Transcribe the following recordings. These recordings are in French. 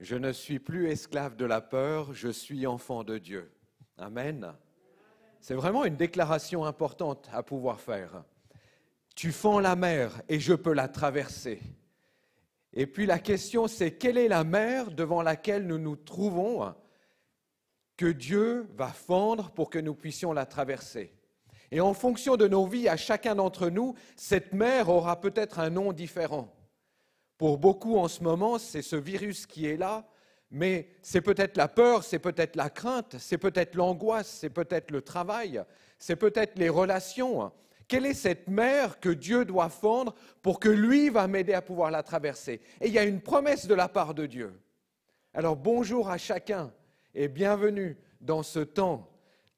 Je ne suis plus esclave de la peur, je suis enfant de Dieu. Amen. C'est vraiment une déclaration importante à pouvoir faire. Tu fends la mer et je peux la traverser. Et puis la question, c'est quelle est la mer devant laquelle nous nous trouvons que Dieu va fendre pour que nous puissions la traverser Et en fonction de nos vies, à chacun d'entre nous, cette mer aura peut-être un nom différent. Pour beaucoup en ce moment, c'est ce virus qui est là, mais c'est peut-être la peur, c'est peut-être la crainte, c'est peut-être l'angoisse, c'est peut-être le travail, c'est peut-être les relations. Quelle est cette mer que Dieu doit fendre pour que lui va m'aider à pouvoir la traverser Et il y a une promesse de la part de Dieu. Alors bonjour à chacun et bienvenue dans ce temps,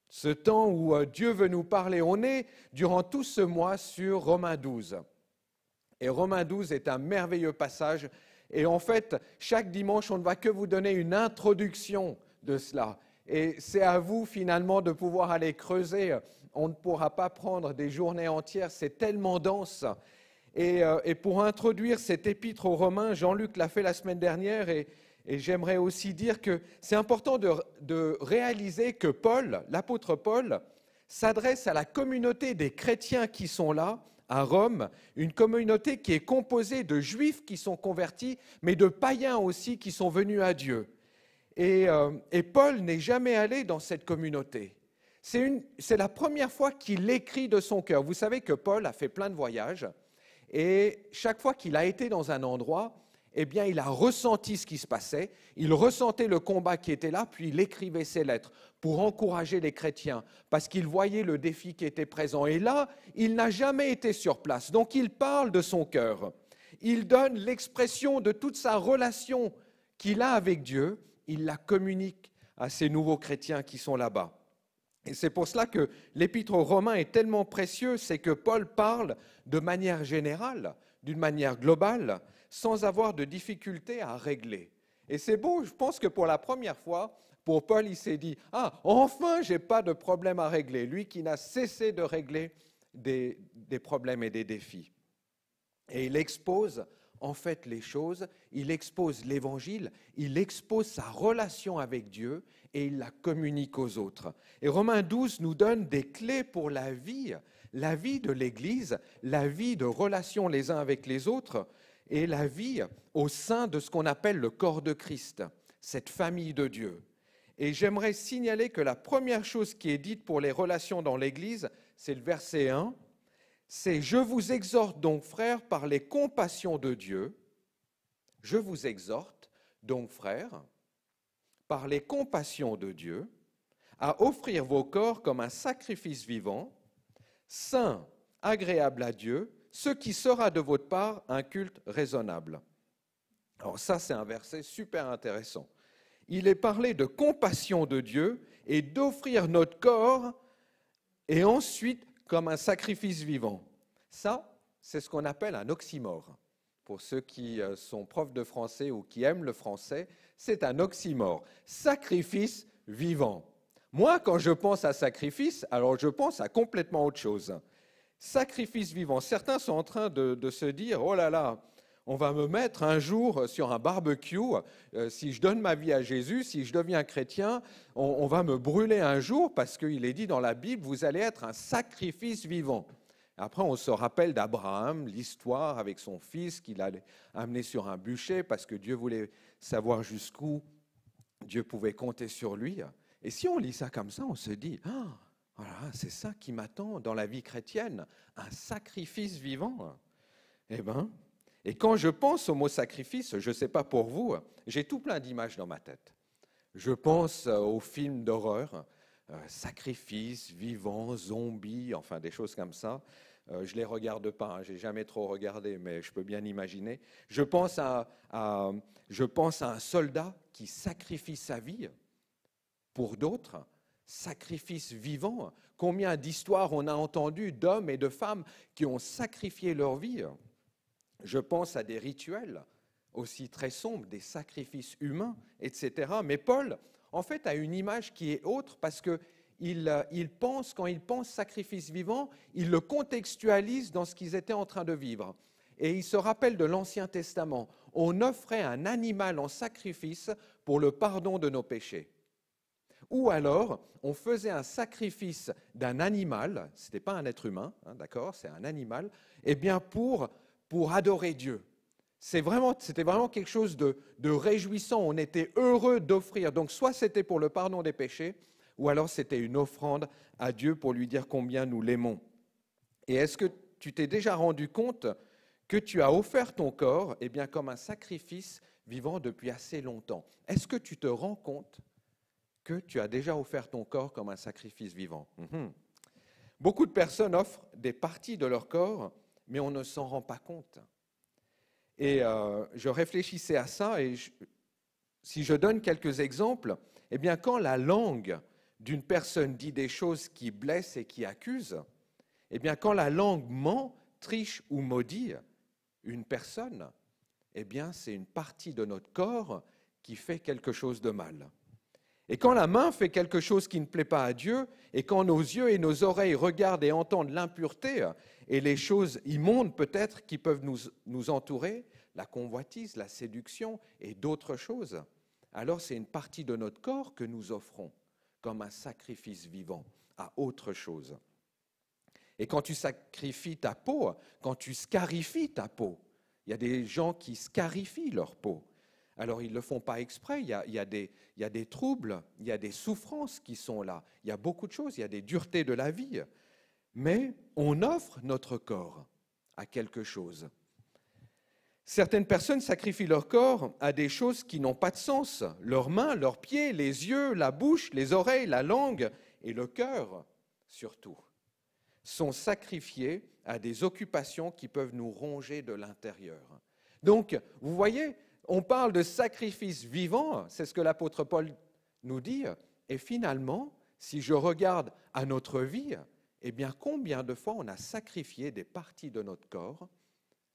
ce temps où euh, Dieu veut nous parler. On est durant tout ce mois sur Romains 12. Et Romains 12 est un merveilleux passage. Et en fait, chaque dimanche, on ne va que vous donner une introduction de cela. Et c'est à vous finalement de pouvoir aller creuser. On ne pourra pas prendre des journées entières, c'est tellement dense. Et, euh, pour introduire cet épître aux Romains, Jean-Luc l'a fait la semaine dernière et, j'aimerais aussi dire que c'est important de réaliser que Paul, l'apôtre Paul, s'adresse à la communauté des chrétiens qui sont là, à Rome, une communauté qui est composée de juifs qui sont convertis, mais de païens aussi qui sont venus à Dieu. Et, euh, Paul n'est jamais allé dans cette communauté. C'est la première fois qu'il écrit de son cœur. Vous savez que Paul a fait plein de voyages, et chaque fois qu'il a été dans un endroit, eh bien, il a ressenti ce qui se passait, il ressentait le combat qui était là, puis il écrivait ses lettres pour encourager les chrétiens, parce qu'il voyait le défi qui était présent. Et là, il n'a jamais été sur place, donc il parle de son cœur. Il donne l'expression de toute sa relation qu'il a avec Dieu, il la communique à ces nouveaux chrétiens qui sont là-bas. Et c'est pour cela que l'épître aux Romains est tellement précieux, c'est que Paul parle de manière générale, d'une manière globale, sans avoir de difficultés à régler. Et c'est beau, je pense que pour la première fois, pour Paul, il s'est dit, ah, enfin, n'ai pas de problème à régler. Lui qui n'a cessé de régler des, des problèmes et des défis. Et il expose en fait les choses, il expose l'évangile, il expose sa relation avec Dieu et il la communique aux autres. Et Romains 12 nous donne des clés pour la vie, la vie de l'Église, la vie de relation les uns avec les autres, et la vie au sein de ce qu'on appelle le corps de Christ, cette famille de Dieu. Et j'aimerais signaler que la première chose qui est dite pour les relations dans l'Église, c'est le verset 1, c'est ⁇ Je vous exhorte donc, frères, par les compassions de Dieu, je vous exhorte donc, frères, par les compassions de Dieu, à offrir vos corps comme un sacrifice vivant, saint, agréable à Dieu, ce qui sera de votre part un culte raisonnable. Alors ça, c'est un verset super intéressant. Il est parlé de compassion de Dieu et d'offrir notre corps et ensuite comme un sacrifice vivant. Ça, c'est ce qu'on appelle un oxymore. Pour ceux qui euh, sont profs de français ou qui aiment le français, c'est un oxymore. Sacrifice vivant. Moi, quand je pense à sacrifice, alors je pense à complètement autre chose sacrifice vivant. Certains sont en train de, se dire, oh là là, on va me mettre un jour sur un barbecue, euh, si je donne ma vie à Jésus, si je deviens chrétien, on, va me brûler un jour parce qu'il est dit dans la Bible, vous allez être un sacrifice vivant. Après, on se rappelle d'Abraham, l'histoire avec son fils qu'il a amené sur un bûcher parce que Dieu voulait savoir jusqu'où Dieu pouvait compter sur lui. Et si on lit ça comme ça, on se dit, ah, voilà, c'est ça qui m'attend dans la vie chrétienne, un sacrifice vivant. Eh ben, et quand je pense au mot sacrifice, je ne sais pas pour vous, j'ai tout plein d'images dans ma tête. Je pense euh, aux films d'horreur, euh, sacrifice, vivant, zombie, enfin des choses comme ça. Euh, je ne les regarde pas, hein, j'ai jamais trop regardé, mais je peux bien imaginer. je pense à un soldat qui sacrifie sa vie pour d'autres sacrifice vivant. Combien d'histoires on a entendues d'hommes et de femmes qui ont sacrifié leur vie. Je pense à des rituels aussi très sombres, des sacrifices humains, etc. Mais Paul, en fait, a une image qui est autre parce que euh, il, pense, quand il pense sacrifice vivant, il le contextualise dans ce qu'ils étaient en train de vivre. Et il se rappelle de l'Ancien Testament. On offrait un animal en sacrifice pour le pardon de nos péchés. Ou alors, on faisait un sacrifice d'un animal, ce n'était pas un être humain, hein, d'accord, c'est un animal, et eh bien pour, adorer Dieu. c'était vraiment quelque chose de, de réjouissant, on était heureux d'offrir. Donc soit c'était pour le pardon des péchés, ou alors c'était une offrande à Dieu pour lui dire combien nous l'aimons. Et est-ce que tu t'es déjà rendu compte que tu as offert ton corps eh bien, comme un sacrifice vivant depuis assez longtemps Est-ce que tu te rends compte que tu as déjà offert ton corps comme un sacrifice vivant. Mhm. Beaucoup de personnes offrent des parties de leur corps, mais on ne s'en rend pas compte. Et euh, je réfléchissais à ça, et si je donne quelques exemples, eh bien, quand la langue d'une personne dit des choses qui blessent et qui accusent, eh bien, quand la langue ment, triche ou maudit une personne, eh bien, c'est une partie de notre corps qui fait quelque chose de mal. Et quand la main fait quelque chose qui ne plaît pas à Dieu, et quand nos yeux et nos oreilles regardent et entendent l'impureté et les choses immondes peut-être qui peuvent nous, entourer, la convoitise, la séduction et d'autres choses, alors c'est une partie de notre corps que nous offrons comme un sacrifice vivant à autre chose. Et quand tu sacrifies ta peau, quand tu scarifies ta peau, il y a des gens qui scarifient leur peau. Alors ils ne le font pas exprès, il y, a, des, des, troubles, il y a des souffrances qui sont là, il y a beaucoup de choses, il y a des duretés de la vie, mais on offre notre corps à quelque chose. Certaines personnes sacrifient leur corps à des choses qui n'ont pas de sens, leurs mains, leurs pieds, les yeux, la bouche, les oreilles, la langue et le cœur surtout, sont sacrifiés à des occupations qui peuvent nous ronger de l'intérieur. Donc, vous voyez, on parle de sacrifice vivant, c'est ce que l'apôtre Paul nous dit. Et finalement, si je regarde à notre vie, eh bien combien de fois on a sacrifié des parties de notre corps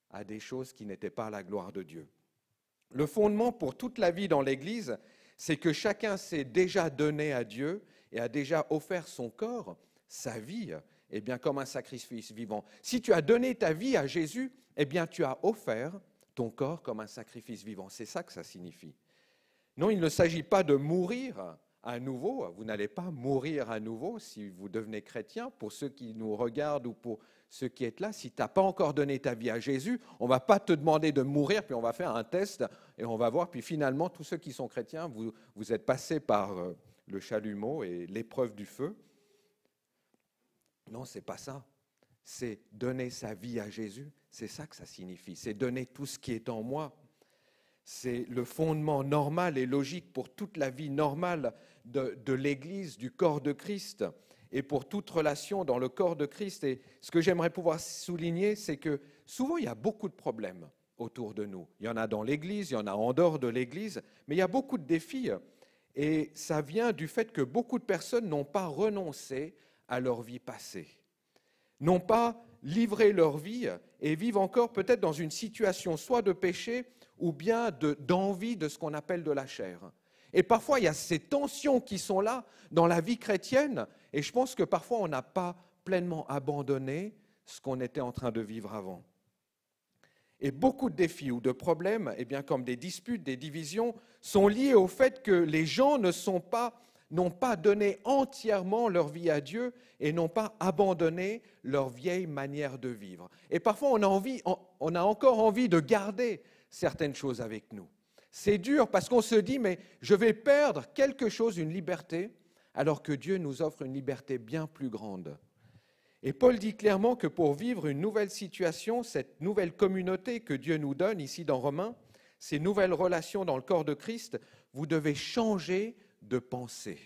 à des choses qui n'étaient pas la gloire de Dieu. Le fondement pour toute la vie dans l'Église, c'est que chacun s'est déjà donné à Dieu et a déjà offert son corps, sa vie, eh bien comme un sacrifice vivant. Si tu as donné ta vie à Jésus, eh bien tu as offert ton corps comme un sacrifice vivant. C'est ça que ça signifie. Non, il ne s'agit pas de mourir à nouveau. Vous n'allez pas mourir à nouveau si vous devenez chrétien. Pour ceux qui nous regardent ou pour ceux qui êtes là, si tu n'as pas encore donné ta vie à Jésus, on ne va pas te demander de mourir, puis on va faire un test et on va voir. Puis finalement, tous ceux qui sont chrétiens, vous, vous êtes passés par euh, le chalumeau et l'épreuve du feu. Non, c'est pas ça c'est donner sa vie à Jésus, c'est ça que ça signifie, c'est donner tout ce qui est en moi. C'est le fondement normal et logique pour toute la vie normale de, l'Église, du corps de Christ et pour toute relation dans le corps de Christ. Et ce que j'aimerais pouvoir souligner, c'est que souvent il y a beaucoup de problèmes autour de nous. Il y en a dans l'Église, il y en a en dehors de l'Église, mais il y a beaucoup de défis. Et ça vient du fait que beaucoup de personnes n'ont pas renoncé à leur vie passée n'ont pas livré leur vie et vivent encore peut-être dans une situation soit de péché ou bien d'envie de, ce qu'on appelle de la chair. Et parfois, il y a ces tensions qui sont là dans la vie chrétienne, et je pense que parfois, on n'a pas pleinement abandonné ce qu'on était en train de vivre avant. Et beaucoup de défis ou de problèmes, et eh bien, comme des disputes, des divisions, sont liés au fait que les gens ne sont pas n'ont pas donné entièrement leur vie à Dieu et n'ont pas abandonné leur vieille manière de vivre. Et parfois, on a, encore envie de garder certaines choses avec nous. C'est dur parce qu'on se dit, mais je vais perdre quelque chose, une liberté, alors que Dieu nous offre une liberté bien plus grande. Et Paul dit clairement que pour vivre une nouvelle situation, cette nouvelle communauté que Dieu nous donne ici dans Romains, ces nouvelles relations dans le corps de Christ, vous devez changer de pensée.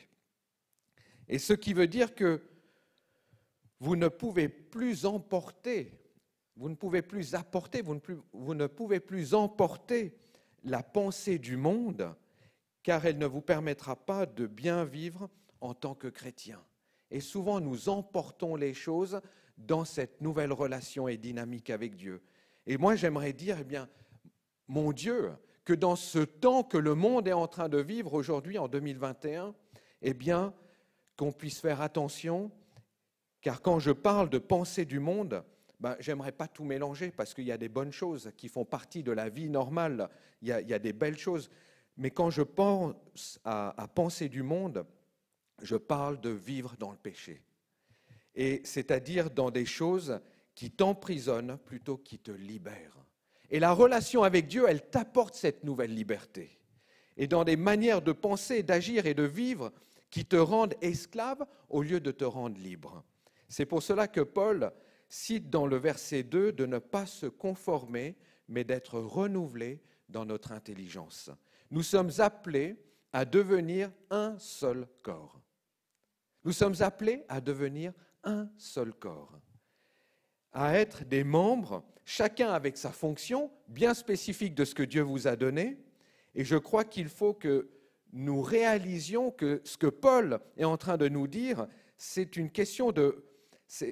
Et ce qui veut dire que vous ne pouvez plus emporter, vous ne pouvez plus apporter, vous ne, vous ne pouvez plus emporter la pensée du monde, car elle ne vous permettra pas de bien vivre en tant que chrétien. Et souvent, nous emportons les choses dans cette nouvelle relation et dynamique avec Dieu. Et moi, j'aimerais dire, eh bien, mon Dieu, que dans ce temps que le monde est en train de vivre aujourd'hui en 2021, eh bien, qu'on puisse faire attention, car quand je parle de pensée du monde, ben, j'aimerais pas tout mélanger parce qu'il y a des bonnes choses qui font partie de la vie normale, il y a, des belles choses. Mais quand je pense à, à penser du monde, je parle de vivre dans le péché. Et c'est-à-dire dans des choses qui t'emprisonnent plutôt qu'ils te libèrent. Et la relation avec Dieu, elle t'apporte cette nouvelle liberté. Et dans des manières de penser, d'agir et de vivre qui te rendent esclave au lieu de te rendre libre. C'est pour cela que Paul cite dans le verset 2 de ne pas se conformer, mais d'être renouvelé dans notre intelligence. Nous sommes appelés à devenir un seul corps. Nous sommes appelés à devenir un seul corps, à être des membres chacun avec sa fonction bien spécifique de ce que Dieu vous a donné. Et je crois qu'il faut que nous réalisions que ce que Paul est en train de nous dire, c'est une question de... Ce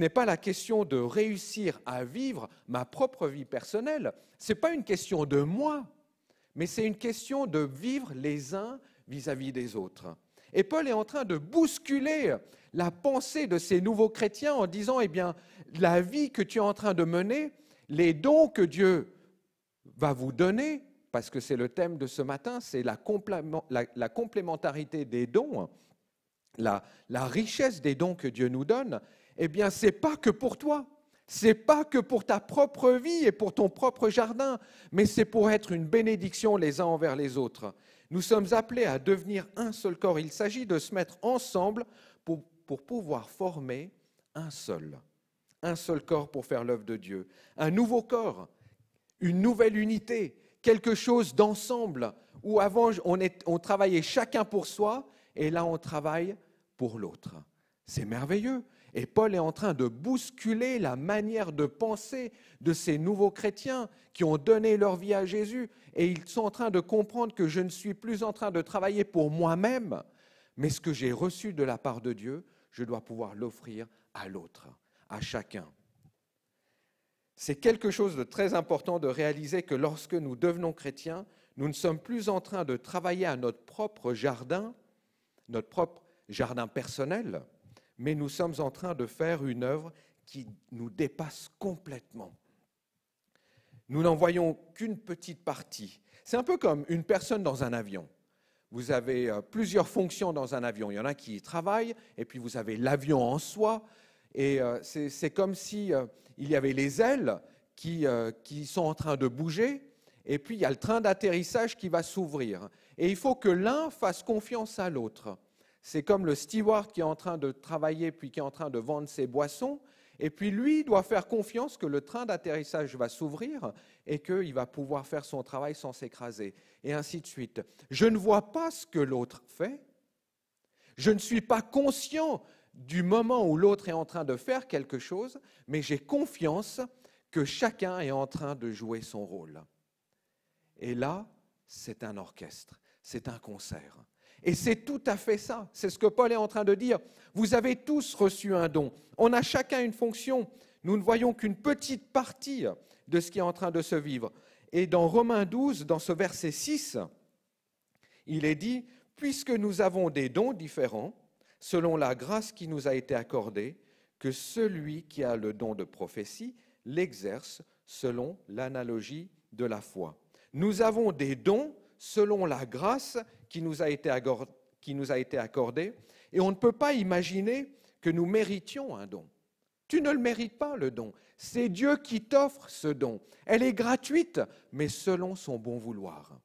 n'est pas la question de réussir à vivre ma propre vie personnelle. Ce n'est pas une question de moi, mais c'est une question de vivre les uns vis à -vis des autres. Et Paul est en train de bousculer la pensée de ces nouveaux chrétiens en disant, eh bien, la vie que tu es en train de mener, les dons que Dieu va vous donner, parce que c'est le thème de ce matin, c'est la, complémentarité des dons, hein, la, richesse des dons que Dieu nous donne, eh bien, c'est pas que pour toi, c'est pas que pour ta propre vie et pour ton propre jardin, mais c'est pour être une bénédiction les uns envers les autres. Nous sommes appelés à devenir un seul corps. Il s'agit de se mettre ensemble pour pour pouvoir former un seul, un seul corps pour faire l'œuvre de Dieu, un nouveau corps, une nouvelle unité, quelque chose d'ensemble, où avant on, travaillait chacun pour soi, et là on travaille pour l'autre. C'est merveilleux. Et Paul est en train de bousculer la manière de penser de ces nouveaux chrétiens qui ont donné leur vie à Jésus. Et ils sont en train de comprendre que je ne suis plus en train de travailler pour moi-même, mais ce que j'ai reçu de la part de Dieu, je dois pouvoir l'offrir à l'autre, à chacun. C'est quelque chose de très important de réaliser que lorsque nous devenons chrétiens, nous ne sommes plus en train de travailler à notre propre jardin, notre propre jardin personnel, mais nous sommes en train de faire une œuvre qui nous dépasse complètement. Nous n'en voyons qu'une petite partie. C'est un peu comme une personne dans un avion vous avez euh, plusieurs fonctions dans un avion. Il y en a qui travaillent, et puis vous avez l'avion en soi. Et euh, c'est comme si euh, il y avait les ailes qui, qui sont en train de bouger, et puis il y a le train d'atterrissage qui va s'ouvrir. Et il faut que l'un fasse confiance à l'autre. C'est comme le steward qui est en train de travailler, puis qui est en train de vendre ses boissons. Et puis lui doit faire confiance que le train d'atterrissage va s'ouvrir et qu'il va pouvoir faire son travail sans s'écraser, et ainsi de suite. Je ne vois pas ce que l'autre fait. Je ne suis pas conscient du moment où l'autre est en train de faire quelque chose, mais j'ai confiance que chacun est en train de jouer son rôle. Et là, c'est un orchestre, c'est un concert. Et c'est tout à fait ça. C'est ce que Paul est en train de dire. Vous avez tous reçu un don. On a chacun une fonction. Nous ne voyons qu'une petite partie de ce qui est en train de se vivre. Et dans Romains 12, dans ce verset 6, il est dit, puisque nous avons des dons différents, selon la grâce qui nous a été accordée, que celui qui a le don de prophétie l'exerce selon l'analogie de la foi. Nous avons des dons selon la grâce qui nous a été accordé, et on ne peut pas imaginer que nous méritions un don. Tu ne le mérites pas, le don. C'est Dieu qui t'offre ce don. Elle est gratuite, mais selon son bon vouloir,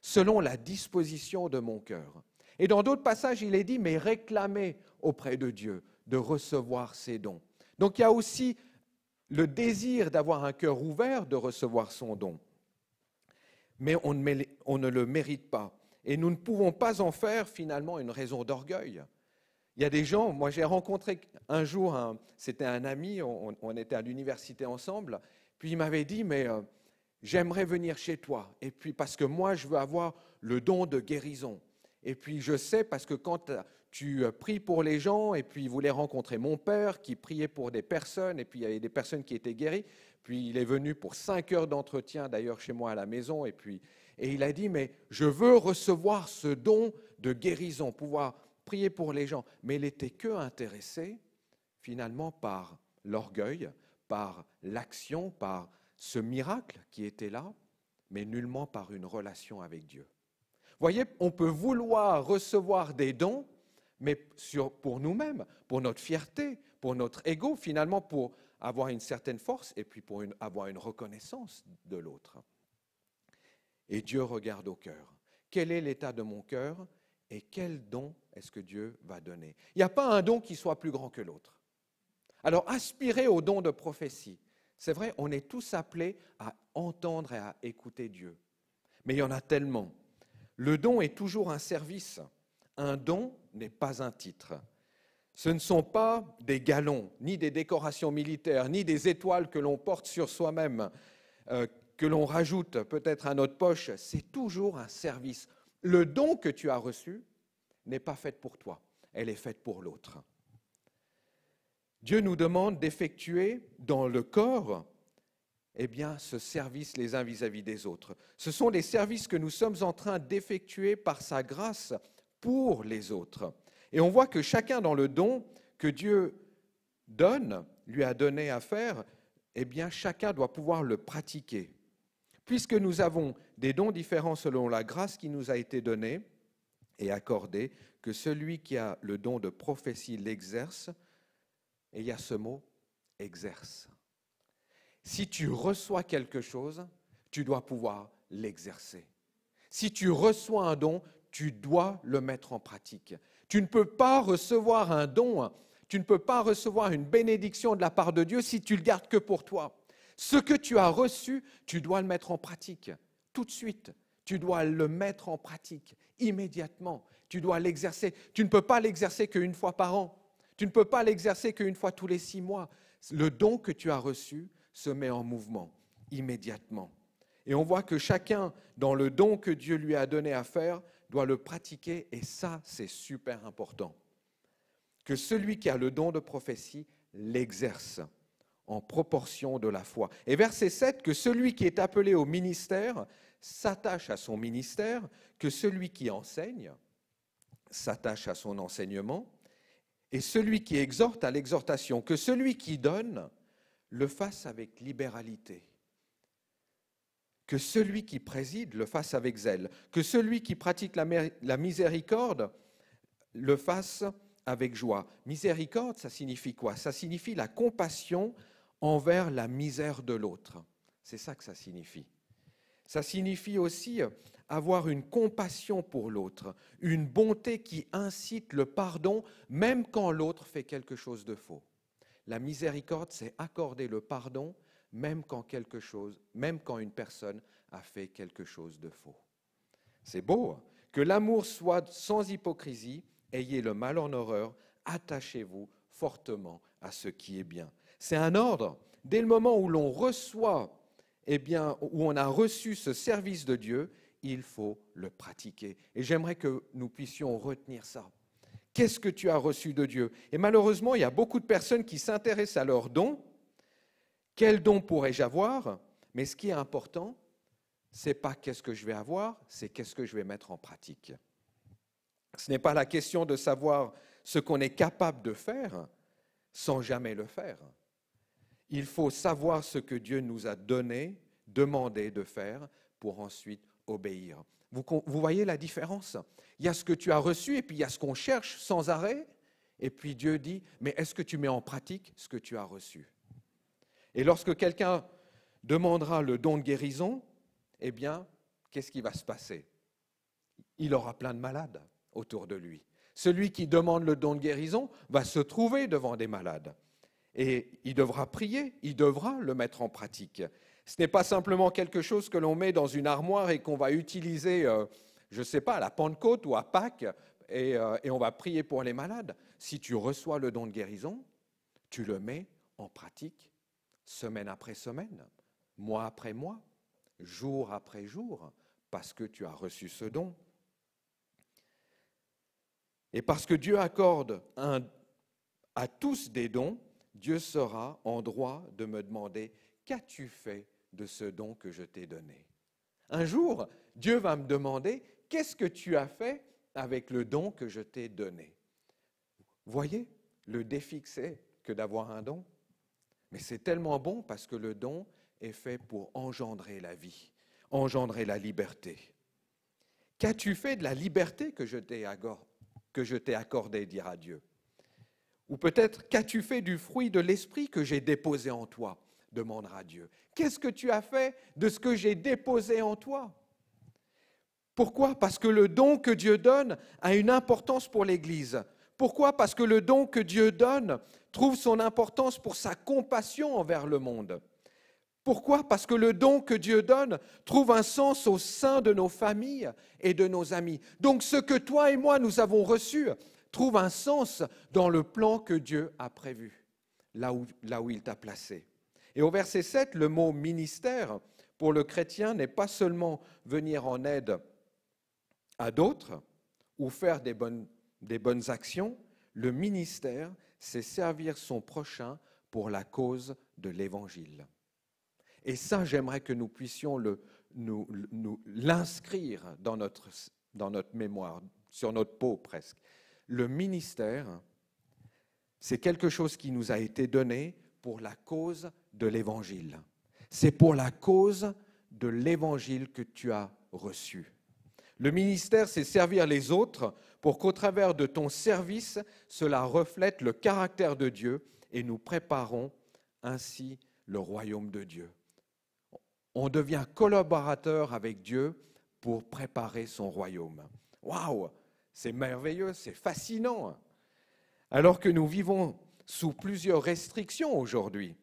selon la disposition de mon cœur. Et dans d'autres passages, il est dit, mais réclamez auprès de Dieu de recevoir ses dons. Donc il y a aussi le désir d'avoir un cœur ouvert de recevoir son don. Mais on ne le mérite pas. Et nous ne pouvons pas en faire finalement une raison d'orgueil. Il y a des gens, moi j'ai rencontré un jour, c'était un ami, on, était à l'université ensemble, puis il m'avait dit, mais euh, j'aimerais venir chez toi, et puis parce que moi je veux avoir le don de guérison. Et puis je sais, parce que quand euh, tu euh, pries pour les gens, et puis il voulait rencontrer mon père qui priait pour des personnes, et puis il y avait des personnes qui étaient guéries, puis il est venu pour cinq heures d'entretien d'ailleurs chez moi à la maison, et puis et il a dit, mais je veux recevoir ce don de guérison, pouvoir prier pour les gens. Mais il n'était que intéressé finalement par l'orgueil, par l'action, par ce miracle qui était là, mais nullement par une relation avec Dieu. Voyez, on peut vouloir recevoir des dons, mais pour nous-mêmes, pour notre fierté, pour notre ego, finalement, pour avoir une certaine force et puis pour avoir une reconnaissance de l'autre. Et Dieu regarde au cœur. Quel est l'état de mon cœur et quel don est-ce que Dieu va donner Il n'y a pas un don qui soit plus grand que l'autre. Alors aspirer au don de prophétie. C'est vrai, on est tous appelés à entendre et à écouter Dieu. Mais il y en a tellement. Le don est toujours un service. Un don n'est pas un titre. Ce ne sont pas des galons, ni des décorations militaires, ni des étoiles que l'on porte sur soi-même, euh, que l'on rajoute peut-être à notre poche, c'est toujours un service. Le don que tu as reçu n'est pas fait pour toi, elle est faite pour l'autre. Dieu nous demande d'effectuer dans le corps eh bien, ce service les uns vis-à-vis des autres. Ce sont des services que nous sommes en train d'effectuer par sa grâce pour les autres. Et on voit que chacun dans le don que Dieu donne, lui a donné à faire, eh bien, chacun doit pouvoir le pratiquer puisque nous avons des dons différents selon la grâce qui nous a été donnée et accordée, que celui qui a le don de prophétie l'exerce, et il y a ce mot, exerce. Si tu reçois quelque chose, tu dois pouvoir l'exercer. Si tu reçois un don, tu dois le mettre en pratique. Tu ne peux pas recevoir un don, tu ne peux pas recevoir une bénédiction de la part de Dieu si tu le gardes que pour toi. Ce que tu as reçu, tu dois le mettre en pratique tout de suite. Tu dois le mettre en pratique immédiatement. Tu dois l'exercer. Tu ne peux pas l'exercer qu'une fois par an. Tu ne peux pas l'exercer qu'une fois tous les six mois. Le don que tu as reçu se met en mouvement immédiatement. Et on voit que chacun, dans le don que Dieu lui a donné à faire, doit le pratiquer. Et ça, c'est super important. Que celui qui a le don de prophétie l'exerce en proportion de la foi. Et verset 7, que celui qui est appelé au ministère s'attache à son ministère, que celui qui enseigne s'attache à son enseignement, et celui qui exhorte à l'exhortation, que celui qui donne le fasse avec libéralité, que celui qui préside le fasse avec zèle, que celui qui pratique la, la miséricorde le fasse avec joie. Miséricorde, ça signifie quoi Ça signifie la compassion envers la misère de l'autre. C'est ça que ça signifie. Ça signifie aussi avoir une compassion pour l'autre, une bonté qui incite le pardon même quand l'autre fait quelque chose de faux. La miséricorde, c'est accorder le pardon même quand même quand une personne a fait quelque chose de faux. C'est beau. Hein. que l'amour soit sans hypocrisie, ayez le mal en horreur, attachez-vous fortement à ce qui est bien. C'est un ordre. Dès le moment où l'on reçoit, eh bien, où on a reçu ce service de Dieu, il faut le pratiquer. Et j'aimerais que nous puissions retenir ça. Qu'est-ce que tu as reçu de Dieu Et malheureusement, il y a beaucoup de personnes qui s'intéressent à leurs dons. Quel don pourrais-je avoir Mais ce qui est important, c'est pas qu'est-ce que je vais avoir, c'est qu'est-ce que je vais mettre en pratique. Ce n'est pas la question de savoir ce qu'on est capable de faire sans jamais le faire. Il faut savoir ce que Dieu nous a donné, demandé de faire, pour ensuite obéir. Vous, voyez la différence Il y a ce que tu as reçu et puis il y a ce qu'on cherche sans arrêt. Et puis Dieu dit, mais est-ce que tu mets en pratique ce que tu as reçu Et lorsque quelqu'un demandera le don de guérison, eh bien, qu'est-ce qui va se passer Il aura plein de malades autour de lui. Celui qui demande le don de guérison va se trouver devant des malades et il devra prier, il devra le mettre en pratique. Ce n'est pas simplement quelque chose que l'on met dans une armoire et qu'on va utiliser, euh, je ne sais pas, à la Pentecôte ou à Pâques, et, euh, et on va prier pour les malades. Si tu reçois le don de guérison, tu le mets en pratique semaine après semaine, mois après mois, jour après jour, parce que tu as reçu ce don. Et parce que Dieu accorde un, à tous des dons, Dieu sera en droit de me demander, qu'as-tu fait de ce don que je t'ai donné Un jour, Dieu va me demander, qu'est-ce que tu as fait avec le don que je t'ai donné Voyez le défi que c'est que d'avoir un don. Mais c'est tellement bon parce que le don est fait pour engendrer la vie, engendrer la liberté. Qu'as-tu fait de la liberté que je t'ai accordée, dira Dieu ou peut-être qu'as-tu fait du fruit de l'esprit que j'ai déposé en toi demandera Dieu. Qu'est-ce que tu as fait de ce que j'ai déposé en toi Pourquoi Parce que le don que Dieu donne a une importance pour l'Église. Pourquoi Parce que le don que Dieu donne trouve son importance pour sa compassion envers le monde. Pourquoi Parce que le don que Dieu donne trouve un sens au sein de nos familles et de nos amis. Donc ce que toi et moi nous avons reçu, trouve un sens dans le plan que Dieu a prévu, là où, il t'a placé. Et au verset 7, le mot ministère pour le chrétien n'est pas seulement venir en aide à d'autres ou faire des bonnes, actions. Le ministère, c'est servir son prochain pour la cause de l'Évangile. Et ça, j'aimerais que nous puissions nous, l'inscrire dans notre mémoire, sur notre peau presque. Le ministère, c'est quelque chose qui nous a été donné pour la cause de l'Évangile. C'est pour la cause de l'Évangile que tu as reçu. Le ministère, c'est servir les autres pour qu'au travers de ton service, cela reflète le caractère de Dieu et nous préparons ainsi le royaume de Dieu. On devient collaborateur avec Dieu pour préparer son royaume. Waouh c'est merveilleux, c'est fascinant. Alors que nous vivons sous plusieurs restrictions aujourd'hui,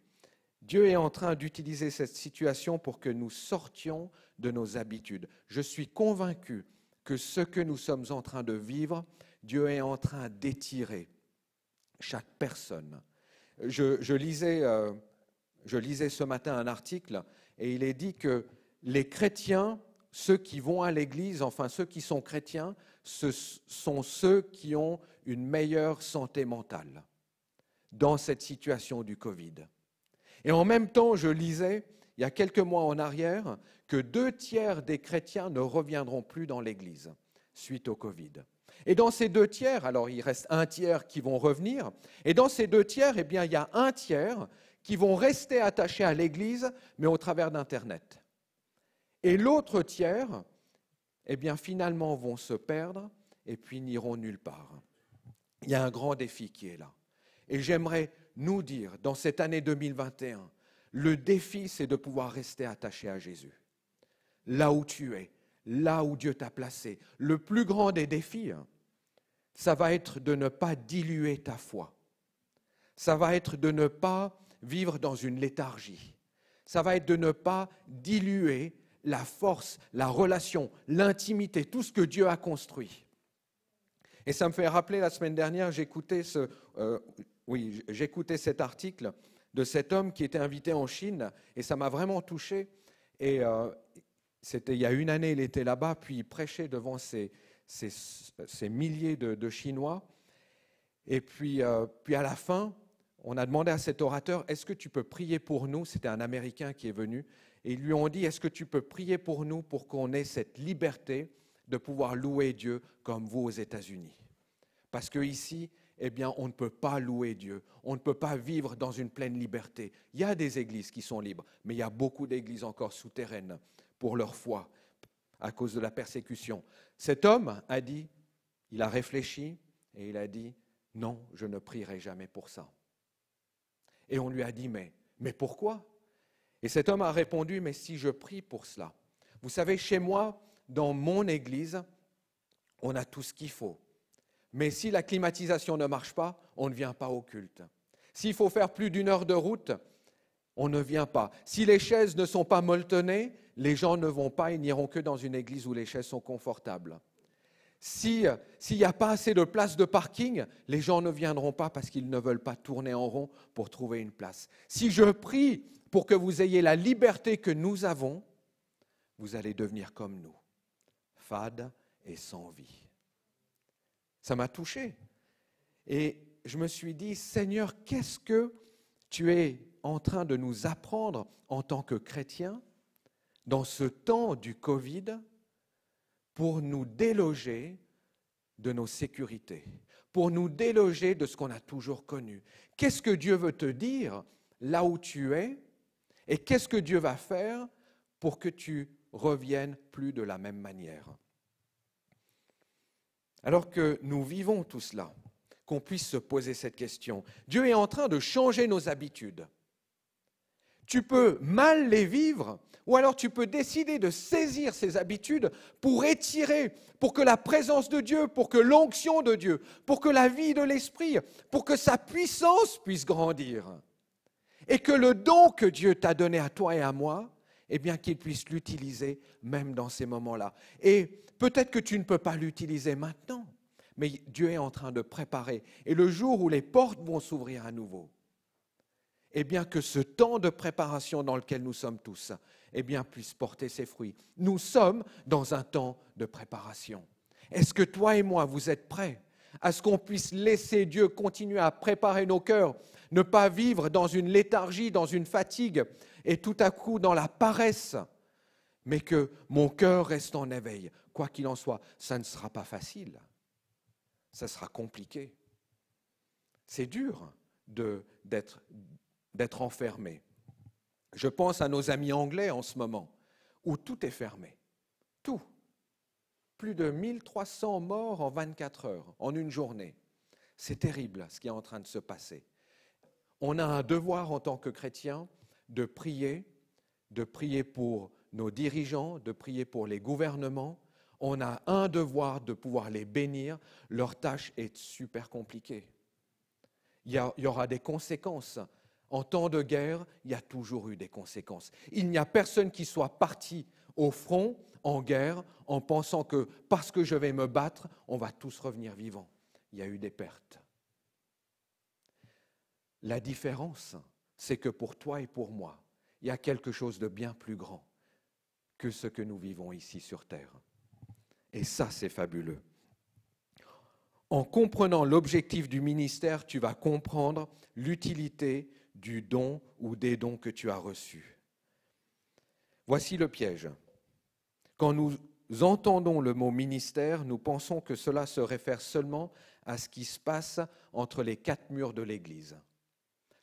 Dieu est en train d'utiliser cette situation pour que nous sortions de nos habitudes. Je suis convaincu que ce que nous sommes en train de vivre, Dieu est en train d'étirer chaque personne. Je, lisais, euh, je lisais ce matin un article et il est dit que les chrétiens ceux qui vont à l'église, enfin ceux qui sont chrétiens, ce sont ceux qui ont une meilleure santé mentale dans cette situation du Covid. Et en même temps, je lisais, il y a quelques mois en arrière, que deux tiers des chrétiens ne reviendront plus dans l'église suite au Covid. Et dans ces deux tiers, alors il reste un tiers qui vont revenir, et dans ces deux tiers, eh bien, il y a un tiers qui vont rester attachés à l'église, mais au travers d'Internet. Et l'autre tiers, eh bien, finalement, vont se perdre et puis n'iront nulle part. Il y a un grand défi qui est là. Et j'aimerais nous dire, dans cette année 2021, le défi, c'est de pouvoir rester attaché à Jésus. Là où tu es, là où Dieu t'a placé. Le plus grand des défis, hein, ça va être de ne pas diluer ta foi. Ça va être de ne pas vivre dans une léthargie. Ça va être de ne pas diluer la force, la relation, l'intimité, tout ce que Dieu a construit. Et ça me fait rappeler la semaine dernière, j'écoutais ce, euh, oui, j'écoutais cet article de cet homme qui était invité en Chine et ça m'a vraiment touché. Et euh, c'était il y a une année, il était là-bas, puis il prêchait devant ces, milliers de, Chinois. Et euh, puis à la fin, on a demandé à cet orateur, est-ce que tu peux prier pour nous C'était un Américain qui est venu et lui ont dit, est-ce que tu peux prier pour nous pour qu'on ait cette liberté de pouvoir louer Dieu comme vous aux États-Unis Parce qu'ici, eh bien, on ne peut pas louer Dieu, on ne peut pas vivre dans une pleine liberté. Il y a des églises qui sont libres, mais il y a beaucoup d'églises encore souterraines pour leur foi à cause de la persécution. Cet homme a dit, il a réfléchi et il a dit, non, je ne prierai jamais pour ça. Et on lui a dit, mais, mais pourquoi et cet homme a répondu, mais si je prie pour cela, vous savez, chez moi, dans mon église, on a tout ce qu'il faut. Mais si la climatisation ne marche pas, on ne vient pas au culte. S'il faut faire plus d'une heure de route, on ne vient pas. Si les chaises ne sont pas molletonnées, les gens ne vont pas et n'iront que dans une église où les chaises sont confortables. Euh, s'il n'y a pas assez de places de parking, les gens ne viendront pas parce qu'ils ne veulent pas tourner en rond pour trouver une place. Si je prie pour que vous ayez la liberté que nous avons, vous allez devenir comme nous, fade et sans vie. Ça m'a touché. Et je me suis dit, Seigneur, qu'est-ce que tu es en train de nous apprendre en tant que chrétien dans ce temps du Covid pour nous déloger de nos sécurités, pour nous déloger de ce qu'on a toujours connu. Qu'est-ce que Dieu veut te dire là où tu es et qu'est-ce que Dieu va faire pour que tu reviennes plus de la même manière Alors que nous vivons tout cela, qu'on puisse se poser cette question. Dieu est en train de changer nos habitudes. Tu peux mal les vivre, ou alors tu peux décider de saisir ces habitudes pour étirer, pour que la présence de Dieu, pour que l'onction de Dieu, pour que la vie de l'Esprit, pour que sa puissance puisse grandir. Et que le don que Dieu t'a donné à toi et à moi, eh bien qu'il puisse l'utiliser même dans ces moments-là. Et peut-être que tu ne peux pas l'utiliser maintenant, mais Dieu est en train de préparer. Et le jour où les portes vont s'ouvrir à nouveau, eh bien que ce temps de préparation dans lequel nous sommes tous, eh bien puisse porter ses fruits. Nous sommes dans un temps de préparation. Est-ce que toi et moi, vous êtes prêts à ce qu'on puisse laisser Dieu continuer à préparer nos cœurs, ne pas vivre dans une léthargie, dans une fatigue et tout à coup dans la paresse, mais que mon cœur reste en éveil. Quoi qu'il en soit, ça ne sera pas facile, ça sera compliqué. C'est dur de d'être d'être enfermés. Je pense à nos amis anglais en ce moment, où tout est fermé. Tout. Plus de 1300 morts en 24 heures, en une journée. C'est terrible ce qui est en train de se passer. On a un devoir en tant que chrétien de prier, de prier pour nos dirigeants, de prier pour les gouvernements. On a un devoir de pouvoir les bénir. Leur tâche est super compliquée. il y aura des conséquences en temps de guerre, il y a toujours eu des conséquences. Il n'y a personne qui soit parti au front en guerre en pensant que parce que je vais me battre, on va tous revenir vivants. Il y a eu des pertes. La différence, c'est que pour toi et pour moi, il y a quelque chose de bien plus grand que ce que nous vivons ici sur Terre. Et ça, c'est fabuleux. En comprenant l'objectif du ministère, tu vas comprendre l'utilité du don ou des dons que tu as reçus. Voici le piège. Quand nous entendons le mot ministère, nous pensons que cela se réfère seulement à ce qui se passe entre les quatre murs de l'Église.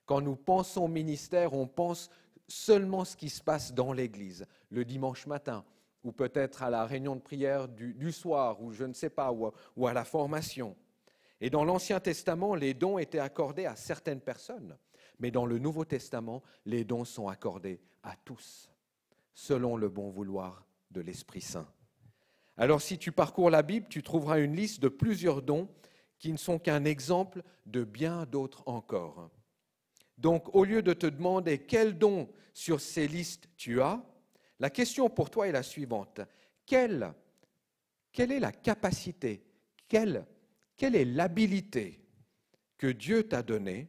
Quand nous pensons ministère, on pense seulement ce qui se passe dans l'Église, le dimanche matin, ou peut-être à la réunion de prière du, soir, ou je ne sais pas, ou à la formation. Et dans l'Ancien Testament, les dons étaient accordés à certaines personnes mais dans le Nouveau Testament, les dons sont accordés à tous, selon le bon vouloir de l'Esprit Saint. Alors si tu parcours la Bible, tu trouveras une liste de plusieurs dons qui ne sont qu'un exemple de bien d'autres encore. Donc au lieu de te demander quel don sur ces listes tu as, la question pour toi est la suivante. Quelle, quelle est la capacité, quelle, quelle est l'habilité que Dieu t'a donnée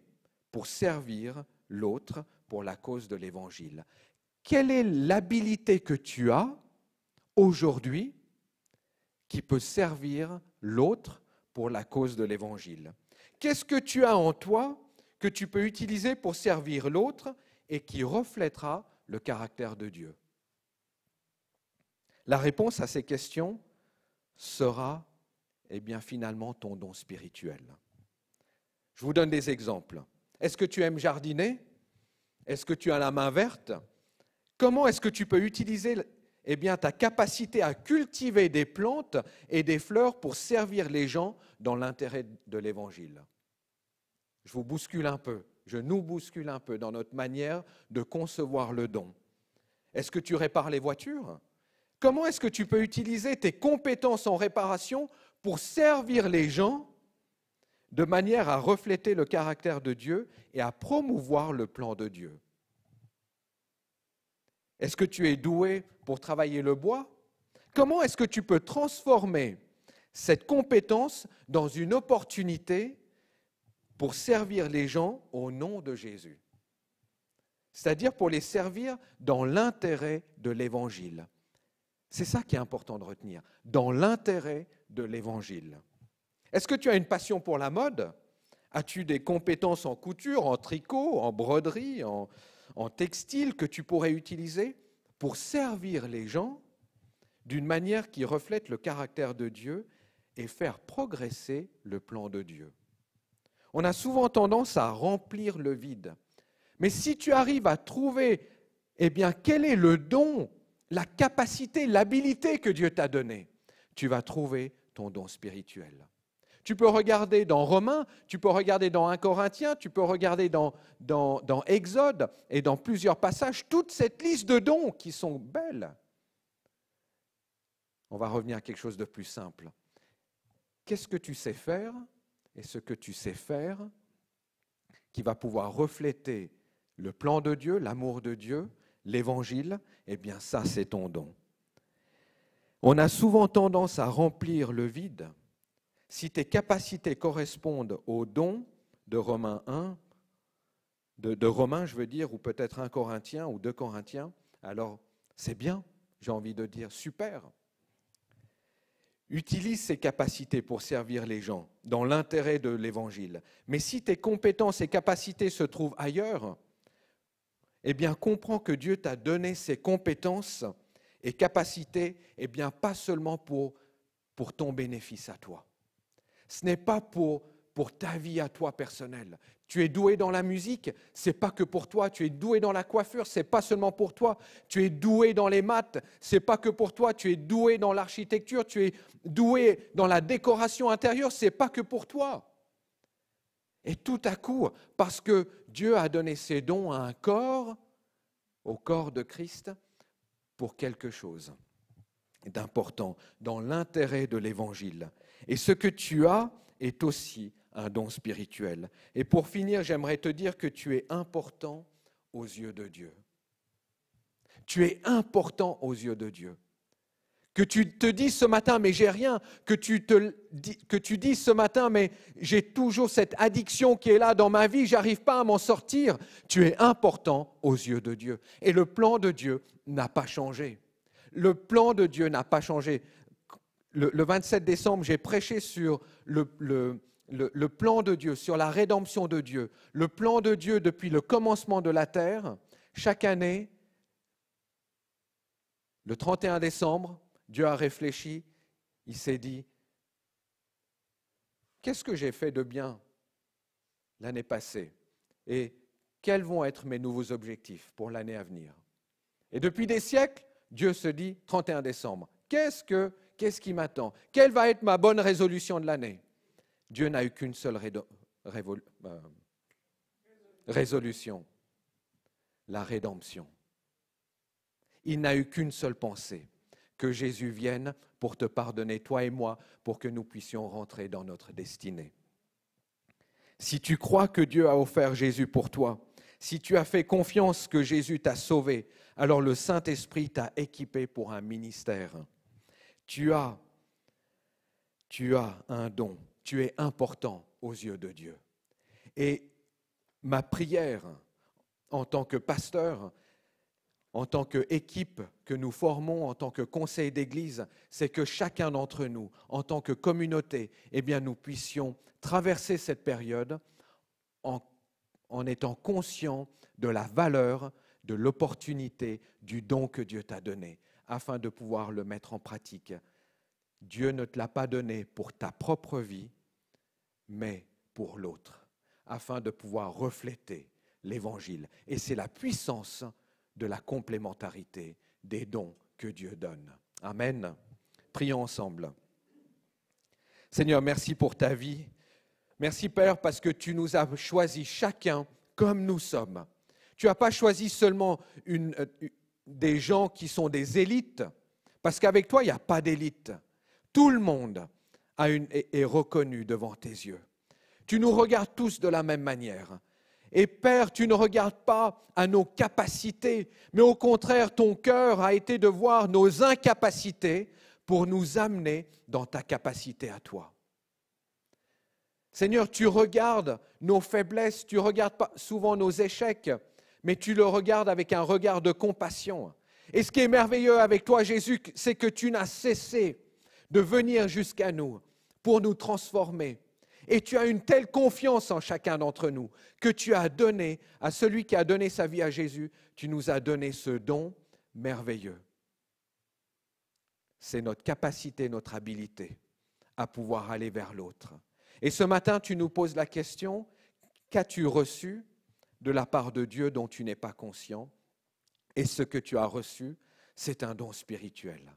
pour servir l'autre pour la cause de l'Évangile. Quelle est l'habilité que tu as aujourd'hui qui peut servir l'autre pour la cause de l'Évangile Qu'est-ce que tu as en toi que tu peux utiliser pour servir l'autre et qui reflètera le caractère de Dieu La réponse à ces questions sera eh bien finalement ton don spirituel. Je vous donne des exemples. Est-ce que tu aimes jardiner Est-ce que tu as la main verte Comment est-ce que tu peux utiliser eh bien, ta capacité à cultiver des plantes et des fleurs pour servir les gens dans l'intérêt de l'Évangile Je vous bouscule un peu, je nous bouscule un peu dans notre manière de concevoir le don. Est-ce que tu répares les voitures Comment est-ce que tu peux utiliser tes compétences en réparation pour servir les gens de manière à refléter le caractère de Dieu et à promouvoir le plan de Dieu. Est-ce que tu es doué pour travailler le bois Comment est-ce que tu peux transformer cette compétence dans une opportunité pour servir les gens au nom de Jésus C'est-à-dire pour les servir dans l'intérêt de l'Évangile. C'est ça qui est important de retenir, dans l'intérêt de l'Évangile. Est-ce que tu as une passion pour la mode As-tu des compétences en couture, en tricot, en broderie, en, textile que tu pourrais utiliser pour servir les gens d'une manière qui reflète le caractère de Dieu et faire progresser le plan de Dieu On a souvent tendance à remplir le vide. Mais si tu arrives à trouver, eh bien, quel est le don, la capacité, l'habilité que Dieu t'a donné, tu vas trouver ton don spirituel. Tu peux regarder dans Romains, tu peux regarder dans 1 Corinthiens, tu peux regarder dans, dans, dans Exode et dans plusieurs passages, toute cette liste de dons qui sont belles. On va revenir à quelque chose de plus simple. Qu'est-ce que tu sais faire et ce que tu sais faire qui va pouvoir refléter le plan de Dieu, l'amour de Dieu, l'évangile, eh bien ça c'est ton don. On a souvent tendance à remplir le vide si tes capacités correspondent aux dons de Romains 1, de, Romain, Romains, je veux dire, ou peut-être un Corinthien ou deux Corinthiens, alors c'est bien, j'ai envie de dire, super. Utilise ces capacités pour servir les gens dans l'intérêt de l'Évangile. Mais si tes compétences et capacités se trouvent ailleurs, eh bien comprends que Dieu t'a donné ses compétences et capacités, eh bien pas seulement pour, pour ton bénéfice à toi, ce n'est pas pour, ta vie à toi personnelle. Tu es doué dans la musique, c'est pas que pour toi. Tu es doué dans la coiffure, c'est pas seulement pour toi. Tu es doué dans les maths, c'est pas que pour toi. Tu es doué dans l'architecture, tu es doué dans la décoration intérieure, c'est pas que pour toi. Et tout à coup, parce que Dieu a donné ses dons à un corps, au corps de Christ, pour quelque chose d'important, dans l'intérêt de l'Évangile, et ce que tu as est aussi un don spirituel. Et pour finir, j'aimerais te dire que tu es important aux yeux de Dieu. Tu es important aux yeux de Dieu. Que tu te dis ce matin, mais j'ai rien. Que tu, te, que tu dis ce matin, mais j'ai toujours cette addiction qui est là dans ma vie, j'arrive pas à m'en sortir. Tu es important aux yeux de Dieu. Et le plan de Dieu n'a pas changé. Le plan de Dieu n'a pas changé le, 27 décembre, j'ai prêché sur le, plan de Dieu, sur la rédemption de Dieu, le plan de Dieu depuis le commencement de la terre, chaque année, le 31 décembre, Dieu a réfléchi, il s'est dit, qu'est-ce que j'ai fait de bien l'année passée et quels vont être mes nouveaux objectifs pour l'année à venir Et depuis des siècles, Dieu se dit, 31 décembre, qu'est-ce que Qu'est-ce qui m'attend Quelle va être ma bonne résolution de l'année Dieu n'a eu qu'une seule euh, résolution, la rédemption. Il n'a eu qu'une seule pensée, que Jésus vienne pour te pardonner, toi et moi, pour que nous puissions rentrer dans notre destinée. Si tu crois que Dieu a offert Jésus pour toi, si tu as fait confiance que Jésus t'a sauvé, alors le Saint-Esprit t'a équipé pour un ministère. Tu as, tu as un don. Tu es important aux yeux de Dieu. Et ma prière en tant que pasteur, en tant qu'équipe que nous formons, en tant que conseil d'Église, c'est que chacun d'entre nous, en tant que communauté, eh bien, nous puissions traverser cette période en, en étant conscients de la valeur, de l'opportunité, du don que Dieu t'a donné afin de pouvoir le mettre en pratique. Dieu ne te l'a pas donné pour ta propre vie, mais pour l'autre, afin de pouvoir refléter l'Évangile. Et c'est la puissance de la complémentarité des dons que Dieu donne. Amen. Prions ensemble. Seigneur, merci pour ta vie. Merci Père parce que tu nous as choisis chacun comme nous sommes. Tu n'as pas choisi seulement une, euh, des gens qui sont des élites, parce qu'avec toi, il n'y a pas d'élite. Tout le monde est reconnu devant tes yeux. Tu nous regardes tous de la même manière. Et Père, tu ne regardes pas à nos capacités, mais au contraire, ton cœur a été de voir nos incapacités pour nous amener dans ta capacité à toi. Seigneur, tu regardes nos faiblesses, tu regardes pas souvent nos échecs, mais tu le regardes avec un regard de compassion. Et ce qui est merveilleux avec toi, Jésus, c'est que tu n'as cessé de venir jusqu'à nous pour nous transformer. Et tu as une telle confiance en chacun d'entre nous que tu as donné à celui qui a donné sa vie à Jésus, tu nous as donné ce don merveilleux. C'est notre capacité, notre habilité à pouvoir aller vers l'autre. Et ce matin, tu nous poses la question, qu'as-tu reçu de la part de Dieu dont tu n'es pas conscient, et ce que tu as reçu, c'est un don spirituel.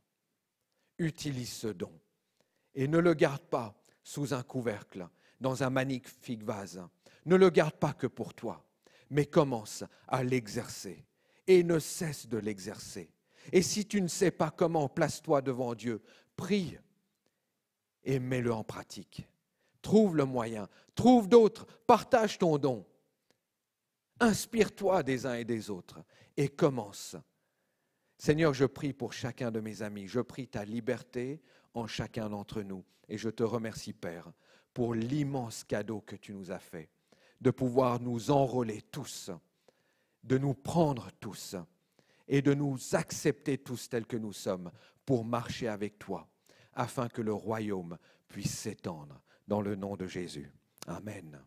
Utilise ce don et ne le garde pas sous un couvercle, dans un magnifique vase. Ne le garde pas que pour toi, mais commence à l'exercer et ne cesse de l'exercer. Et si tu ne sais pas comment, place-toi devant Dieu, prie et mets-le en pratique. Trouve le moyen, trouve d'autres, partage ton don. Inspire-toi des uns et des autres et commence. Seigneur, je prie pour chacun de mes amis, je prie ta liberté en chacun d'entre nous et je te remercie Père pour l'immense cadeau que tu nous as fait, de pouvoir nous enrôler tous, de nous prendre tous et de nous accepter tous tels que nous sommes pour marcher avec toi, afin que le royaume puisse s'étendre dans le nom de Jésus. Amen.